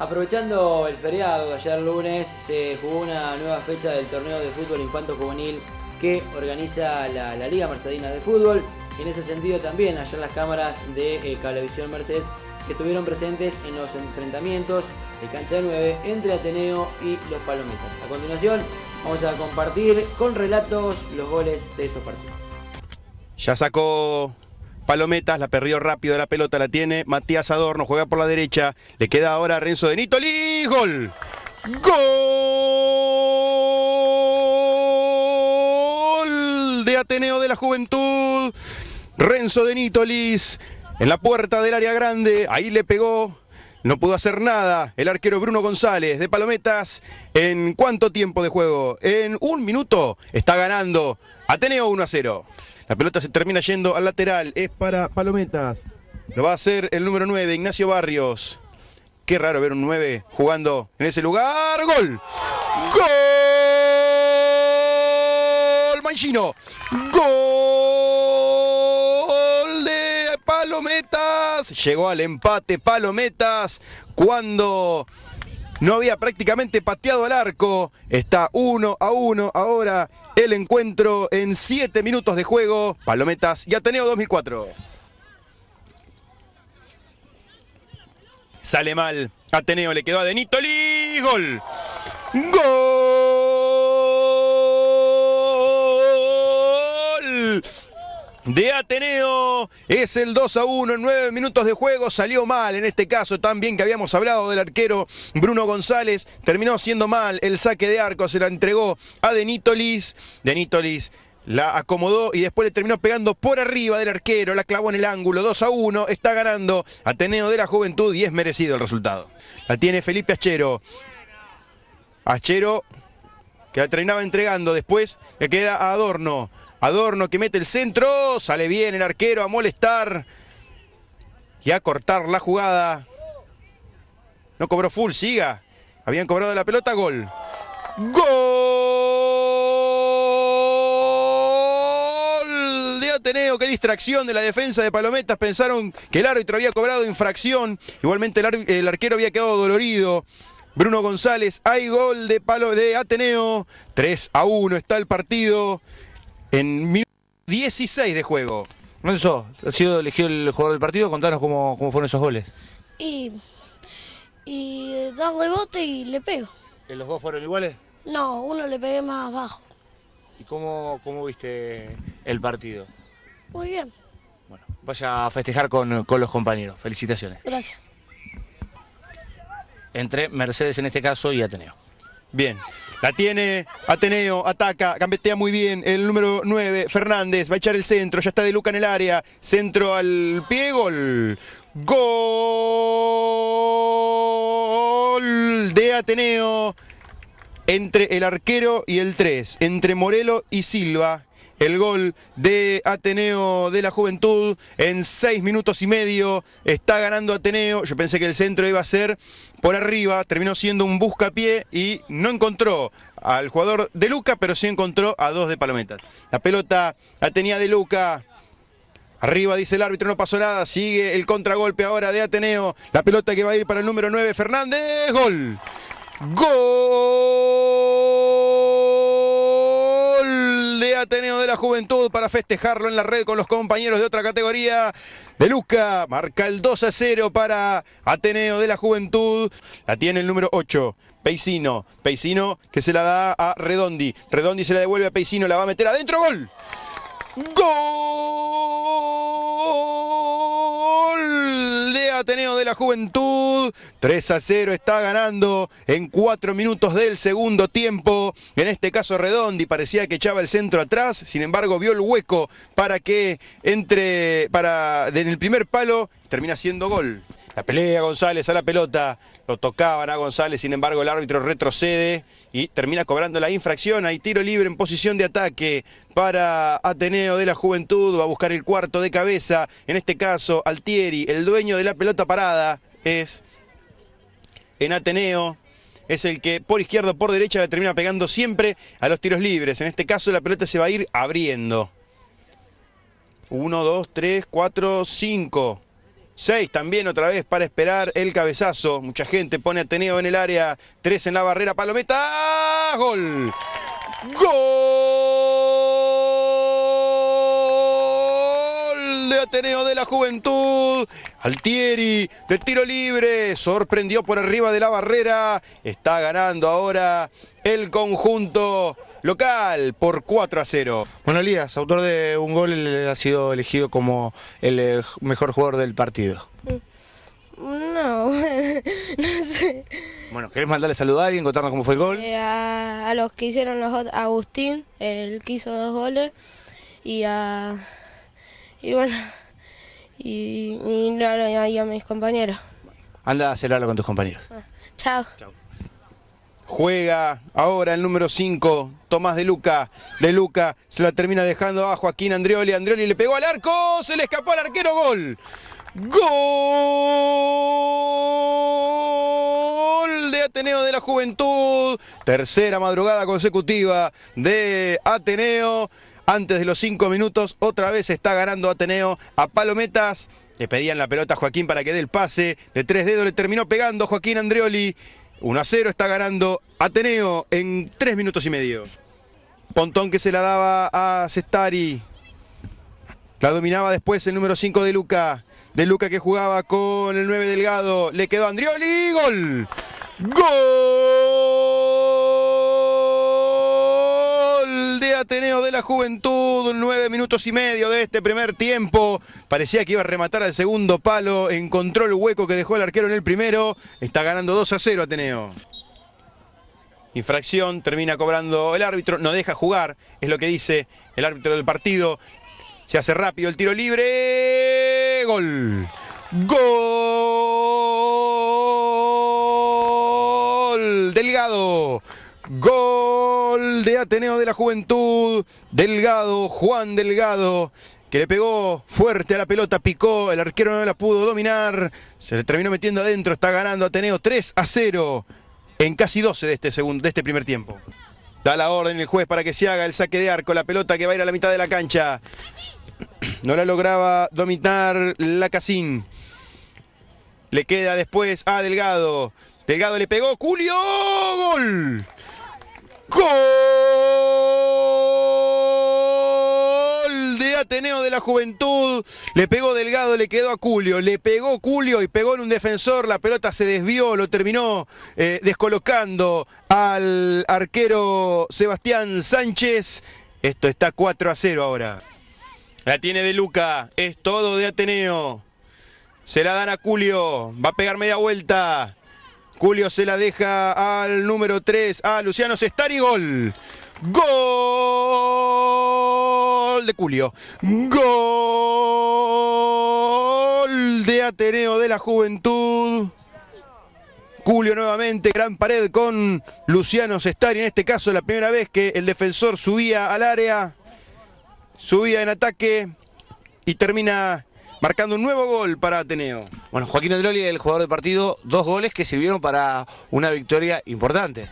Aprovechando el feriado de ayer lunes, se jugó una nueva fecha del torneo de fútbol infanto juvenil que organiza la, Liga Mercedina de Fútbol. en ese sentido también ayer las cámaras de eh, Mercedes que estuvieron presentes en los enfrentamientos de cancha 9 entre Ateneo y los Palomitas. A continuación vamos a compartir con relatos los goles de estos partidos. Ya sacó Palometas, la perdió rápido la pelota, la tiene Matías Adorno, juega por la derecha, le queda ahora Renzo de Nitoli, gol. Gol de Ateneo de la Juventud. Renzo de Nitolis en la puerta del área grande, ahí le pegó no pudo hacer nada el arquero Bruno González de Palometas. ¿En cuánto tiempo de juego? En un minuto está ganando Ateneo 1 a 0. La pelota se termina yendo al lateral, es para Palometas. Lo va a hacer el número 9, Ignacio Barrios. Qué raro ver un 9 jugando en ese lugar. ¡Gol! ¡Gol! Manchino. ¡Gol de Palometas! Llegó al empate Palometas cuando no había prácticamente pateado al arco. Está uno a uno. ahora el encuentro en 7 minutos de juego. Palometas y Ateneo 2004. Sale mal. Ateneo le quedó a Denitoli. Gol. Gol. de Ateneo. Es el 2 a 1 en 9 minutos de juego. Salió mal en este caso, también que habíamos hablado del arquero Bruno González. Terminó siendo mal el saque de arco, se la entregó a Denítolis. Denítolis la acomodó y después le terminó pegando por arriba del arquero, la clavó en el ángulo, 2 a 1, está ganando Ateneo de la Juventud y es merecido el resultado. La tiene Felipe Achero. Achero que la terminaba entregando, después le queda a Adorno. Adorno que mete el centro, sale bien el arquero a molestar y a cortar la jugada. No cobró full, siga. Habían cobrado la pelota, gol. ¡Gol! De Ateneo, qué distracción de la defensa de Palometas. Pensaron que el árbitro había cobrado infracción. Igualmente el, arquero había quedado dolorido. Bruno González, hay gol de, Palo de Ateneo. 3 a 1 está el partido en 16 de juego. eso? Ha sido elegido el jugador del partido, contanos cómo, fueron esos goles. Y, y da rebote y le pego. ¿Los dos fueron iguales? No, uno le pegué más abajo. ¿Y cómo, cómo viste el partido? Muy bien. Bueno, vaya a festejar con, con los compañeros. Felicitaciones. Gracias. Entre Mercedes en este caso y Ateneo. Bien. La tiene Ateneo, ataca, gambetea muy bien el número 9, Fernández, va a echar el centro, ya está De Luca en el área, centro al pie, gol. Gol de Ateneo entre el arquero y el 3, entre Morelo y Silva el gol de Ateneo de la Juventud en seis minutos y medio. Está ganando Ateneo. Yo pensé que el centro iba a ser por arriba. Terminó siendo un buscapié y no encontró al jugador de Luca, pero sí encontró a dos de Palometas. La pelota la de Luca. Arriba dice el árbitro, no pasó nada, sigue el contragolpe ahora de Ateneo. La pelota que va a ir para el número 9, Fernández. Gol. Gol. Ateneo de la Juventud para festejarlo en la red con los compañeros de otra categoría. De Luca marca el 2 a 0 para Ateneo de la Juventud. La tiene el número 8. Peisino, Peisino que se la da a Redondi. Redondi se la devuelve a Peisino, la va a meter adentro, gol. ¡Gol! Ateneo de la Juventud. 3 a 0 está ganando en 4 minutos del segundo tiempo. En este caso Redondi parecía que echaba el centro atrás, sin embargo vio el hueco para que entre para en el primer palo termina siendo gol. La pelea González a la pelota, lo tocaban a González, sin embargo el árbitro retrocede y termina cobrando la infracción. Hay tiro libre en posición de ataque para Ateneo de la Juventud, va a buscar el cuarto de cabeza. En este caso, Altieri, el dueño de la pelota parada, es en Ateneo. Es el que por izquierda o por derecha la termina pegando siempre a los tiros libres. En este caso la pelota se va a ir abriendo. uno dos tres cuatro cinco 6 también otra vez para esperar el cabezazo. Mucha gente pone Ateneo en el área. Tres en la barrera. Palometa. Gol. Gol de Ateneo de la Juventud. Altieri de tiro libre. Sorprendió por arriba de la barrera. Está ganando ahora el conjunto local por 4 a 0. Bueno, Elías, autor de un gol, ha sido elegido como el eh, mejor jugador del partido. Mm, no, no sé. Bueno, ¿querés mandarle saludar a alguien, contarnos cómo fue el gol? Eh, a, los que hicieron los a Agustín, él que hizo dos goles, y a... y bueno, y, y, a, mis compañeros. Anda a celebrarlo con tus compañeros. Ah, chao. Chao. Juega ahora el número 5, Tomás de Luca. De Luca se la termina dejando a Joaquín Andrioli. Andrioli le pegó al arco, se le escapó al arquero, gol. Gol de Ateneo de la Juventud. Tercera madrugada consecutiva de Ateneo. Antes de los 5 minutos, otra vez está ganando Ateneo a Palometas. Le pedían la pelota a Joaquín para que dé el pase. De tres dedos le terminó pegando Joaquín Andrioli. 1 a 0 está ganando Ateneo en 3 minutos y medio. Pontón que se la daba a Cestari. La dominaba después el número 5 de Luca. De Luca que jugaba con el 9 Delgado. Le quedó Andrioli. ¡Gol! ¡Gol! Ateneo de la Juventud, nueve minutos y medio de este primer tiempo. Parecía que iba a rematar al segundo palo, encontró el hueco que dejó el arquero en el primero. Está ganando 2 a 0 Ateneo. Infracción, termina cobrando el árbitro, no deja jugar, es lo que dice el árbitro del partido. Se hace rápido el tiro libre. Gol. Gol. Delgado. Gol de Ateneo de la Juventud. Delgado, Juan Delgado, que le pegó fuerte a la pelota, picó, el arquero no la pudo dominar, se le terminó metiendo adentro, está ganando Ateneo 3 a 0 en casi 12 de este, segundo, de este primer tiempo. Da la orden el juez para que se haga el saque de arco, la pelota que va a ir a la mitad de la cancha. No la lograba dominar la Casín. Le queda después a Delgado. Delgado le pegó, Julio, gol. Gol de Ateneo de la Juventud. Le pegó Delgado, le quedó a Culio. Le pegó Culio y pegó en un defensor. La pelota se desvió, lo terminó eh, descolocando al arquero Sebastián Sánchez. Esto está 4 a 0 ahora. La tiene de Luca. Es todo de Ateneo. Se la dan a Culio. Va a pegar media vuelta. Julio se la deja al número 3, a Luciano Sestari, gol. Gol de Julio. Gol de Ateneo de la Juventud. Julio nuevamente, gran pared con Luciano Sestari. En este caso, la primera vez que el defensor subía al área, subía en ataque y termina marcando un nuevo gol para Ateneo. Bueno, Joaquín Androli, el jugador de partido, dos goles que sirvieron para una victoria importante.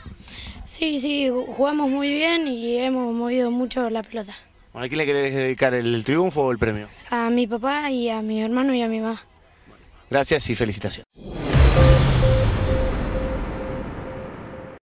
Sí, sí, jugamos muy bien y hemos movido mucho la pelota. Bueno, ¿a quién le querés dedicar el triunfo o el premio? A mi papá y a mi hermano y a mi mamá. Gracias y felicitaciones.